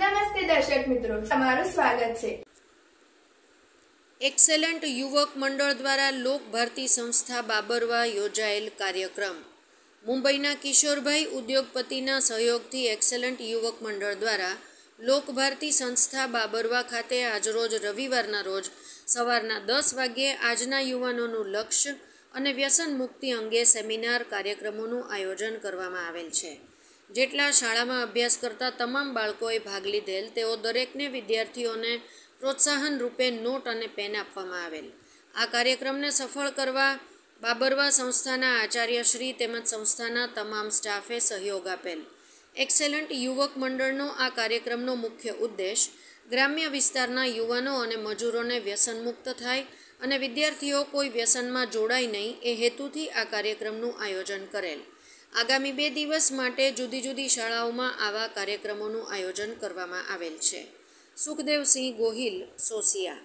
નમસ્તે દર્શક મિત્રો તમારું સ્વાગત છે એક્સેલન્ટ યુવક મંડળ દ્વારા લોક ભારતી સંસ્થા બાબરવા યોજાયેલ કાર્યક્રમ મુંબઈના કિશોરભાઈ ઉદ્યોગપતિના સહયોગથી એક્સેલન્ટ યુવક મંડળ દ્વારા લોક ભારતી સંસ્થા બાબરવા ખાતે આજરોજ રવિવારના રોજ સવારના દસ વાગ્યે આજના યુવાનોનું લક્ષ્ય અને વ્યસન મુક્તિ અંગે સેમિનાર કાર્યક્રમોનું આયોજન કરવામાં આવેલ છે જેટલા શાળામાં અભ્યાસ કરતા તમામ બાળકોએ ભાગ લીધેલ તેઓ દરેકને વિદ્યાર્થીઓને પ્રોત્સાહન રૂપે નોટ અને પેન આપવામાં આવેલ આ કાર્યક્રમને સફળ કરવા બાબરવા સંસ્થાના આચાર્યશ્રી તેમજ સંસ્થાના તમામ સ્ટાફે સહયોગ આપેલ એક્સેલન્ટ યુવક મંડળનો આ કાર્યક્રમનો મુખ્ય ઉદ્દેશ ગ્રામ્ય વિસ્તારના યુવાનો અને મજૂરોને વ્યસનમુક્ત થાય અને વિદ્યાર્થીઓ કોઈ વ્યસનમાં જોડાય નહીં એ હેતુથી આ કાર્યક્રમનું આયોજન કરેલ આગામી બે દિવસ માટે જુદી જુદી શાળાઓમાં આવા કાર્યક્રમોનું આયોજન કરવામાં આવેલ છે સુખદેવસિંહ ગોહિલ સોસિયા